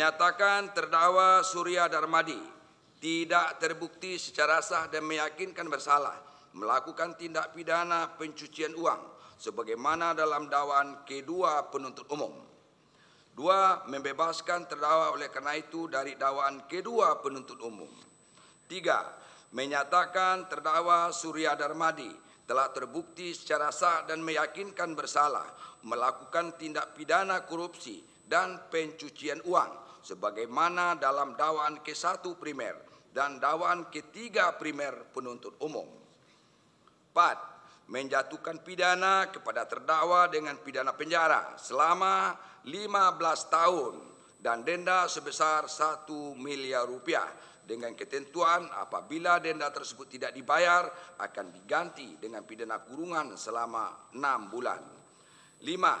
menyatakan terdakwa Surya Darmadi tidak terbukti secara sah dan meyakinkan bersalah melakukan tindak pidana pencucian uang sebagaimana dalam dakwaan kedua penuntut umum. Dua, membebaskan terdakwa oleh karena itu dari dakwaan kedua penuntut umum. Tiga, menyatakan terdakwa Surya Darmadi telah terbukti secara sah dan meyakinkan bersalah melakukan tindak pidana korupsi dan pencucian uang sebagaimana dalam dakwaan ke-1 primer dan dakwaan ke-3 primer penuntut umum. 4. Menjatuhkan pidana kepada terdakwa dengan pidana penjara selama 15 tahun dan denda sebesar 1 miliar rupiah dengan ketentuan apabila denda tersebut tidak dibayar akan diganti dengan pidana kurungan selama enam bulan. Lima,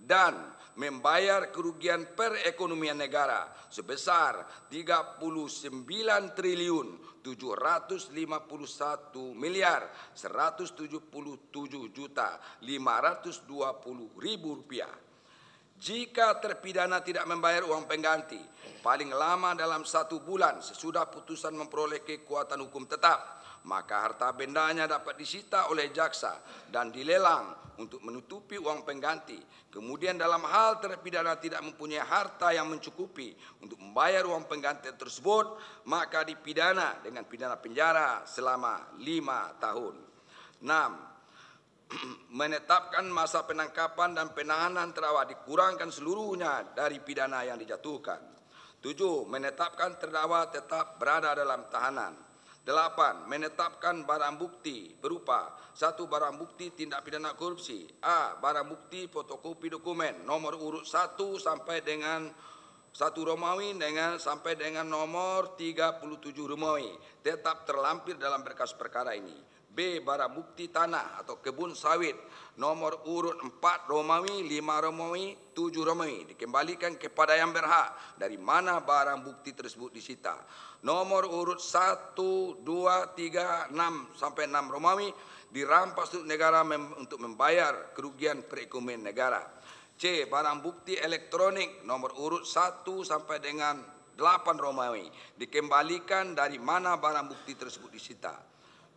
dan membayar kerugian perekonomian negara sebesar 39 triliun 751 miliar 177 juta 520 ribu rupiah. Jika terpidana tidak membayar uang pengganti, paling lama dalam satu bulan sesudah putusan memperoleh kekuatan hukum tetap, maka harta bendanya dapat disita oleh jaksa dan dilelang untuk menutupi uang pengganti. Kemudian dalam hal terpidana tidak mempunyai harta yang mencukupi untuk membayar uang pengganti tersebut, maka dipidana dengan pidana penjara selama lima tahun. 6 menetapkan masa penangkapan dan penahanan terdakwa dikurangkan seluruhnya dari pidana yang dijatuhkan. 7. Menetapkan terdakwa tetap berada dalam tahanan. 8. Menetapkan barang bukti berupa satu barang bukti tindak pidana korupsi. A. Barang bukti fotokopi dokumen nomor urut 1 sampai dengan satu Romawi dengan sampai dengan nomor 37 Romawi tetap terlampir dalam berkas perkara ini. B. Barang bukti tanah atau kebun sawit nomor urut 4 Romawi, 5 Romawi, 7 Romawi dikembalikan kepada yang berhak dari mana barang bukti tersebut disita. Nomor urut 1, 2, 3, 6 sampai 6 Romawi dirampas untuk negara mem untuk membayar kerugian perekonomian negara. C. Barang bukti elektronik nomor urut 1 sampai dengan 8 Romawi dikembalikan dari mana barang bukti tersebut disita.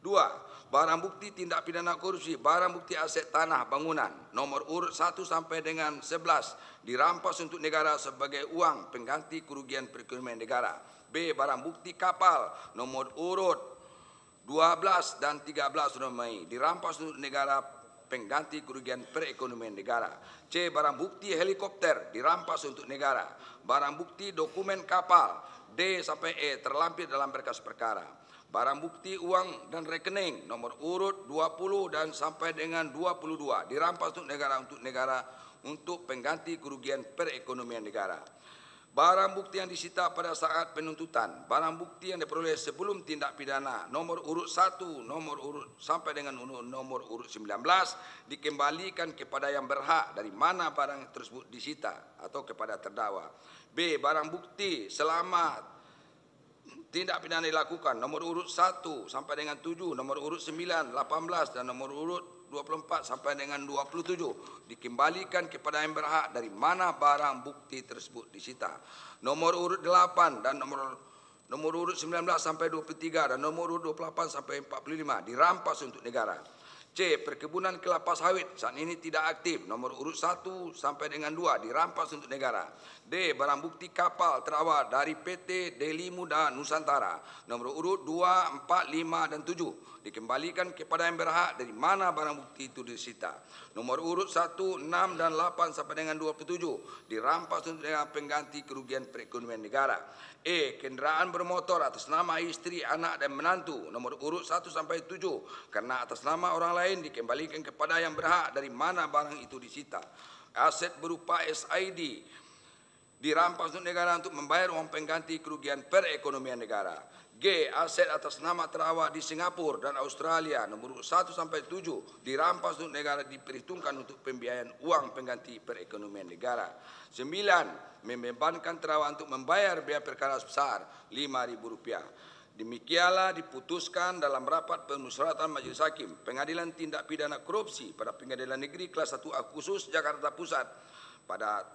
2 barang bukti tindak pidana korupsi, barang bukti aset tanah bangunan, nomor urut 1 sampai dengan 11 dirampas untuk negara sebagai uang pengganti kerugian perekonomian negara. B. Barang bukti kapal, nomor urut 12 dan 13 Mei dirampas untuk negara pengganti kerugian perekonomian negara. C. Barang bukti helikopter dirampas untuk negara. Barang bukti dokumen kapal D sampai E terlampir dalam berkas perkara barang bukti uang dan rekening nomor urut 20 dan sampai dengan 22 dirampas untuk negara untuk negara untuk pengganti kerugian perekonomian negara. Barang bukti yang disita pada saat penuntutan, barang bukti yang diperoleh sebelum tindak pidana, nomor urut 1, nomor urut sampai dengan nomor urut 19 dikembalikan kepada yang berhak dari mana barang tersebut disita atau kepada terdakwa. B. Barang bukti selama tindak pidana dilakukan nomor urut 1 sampai dengan 7 nomor urut 9 18 dan nomor urut 24 sampai dengan 27 dikembalikan kepada yang berhak dari mana barang bukti tersebut disita nomor urut 8 dan nomor nomor urut 19 sampai 23 dan nomor urut 28 sampai 45 dirampas untuk negara C. Perkebunan kelapa sawit saat ini tidak aktif. Nomor urut 1 sampai dengan 2 dirampas untuk negara. D. Barang bukti kapal terawal dari PT Deli Muda Nusantara. Nomor urut 2, 4, 5 dan 7 dikembalikan kepada yang berhak dari mana barang bukti itu disita. Nomor urut 1, 6 dan 8 sampai dengan 27 dirampas untuk negara pengganti kerugian perekonomian negara. E. Kenderaan bermotor atas nama istri, anak dan menantu. Nomor urut 1 sampai 7 karena atas nama orang lain lain dikembalikan kepada yang berhak dari mana barang itu disita. Aset berupa SID dirampas untuk negara untuk membayar uang pengganti kerugian perekonomian negara. G. Aset atas nama terawak di Singapura dan Australia nomor 1 sampai 7 dirampas untuk negara diperhitungkan untuk pembiayaan uang pengganti perekonomian negara. 9. Membebankan terawak untuk membayar biaya perkara sebesar rp rupiah. Demikianlah diputuskan dalam rapat pemusyawaratan Majelis Hakim Pengadilan Tindak Pidana Korupsi pada Pengadilan Negeri kelas 1 A khusus Jakarta Pusat pada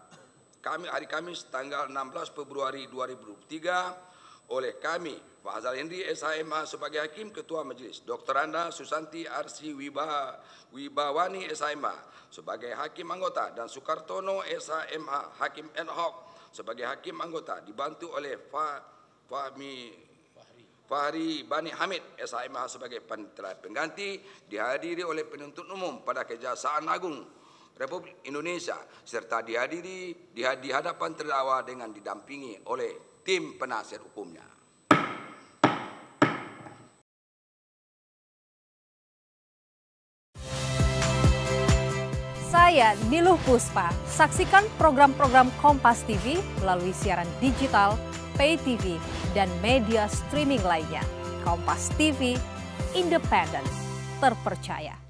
kami hari Kamis tanggal 16 Februari 2023 oleh kami Fahzal Hendri SHMA sebagai Hakim Ketua Majelis, Dr. Anda Susanti Arsi Wiba, Wibawani SHMA sebagai Hakim Anggota dan Sukartono SHMA Hakim Ad sebagai Hakim Anggota dibantu oleh Fa, Fahmi Fahri Bani Hamid SIMH sebagai panitera pengganti dihadiri oleh penuntut umum pada Kejaksaan Agung Republik Indonesia serta dihadiri di, hadapan terdakwa dengan didampingi oleh tim penasihat hukumnya. Saya Niluh Puspa. Saksikan program-program Kompas TV melalui siaran digital pay TV, dan media streaming lainnya. Kompas TV, independen, terpercaya.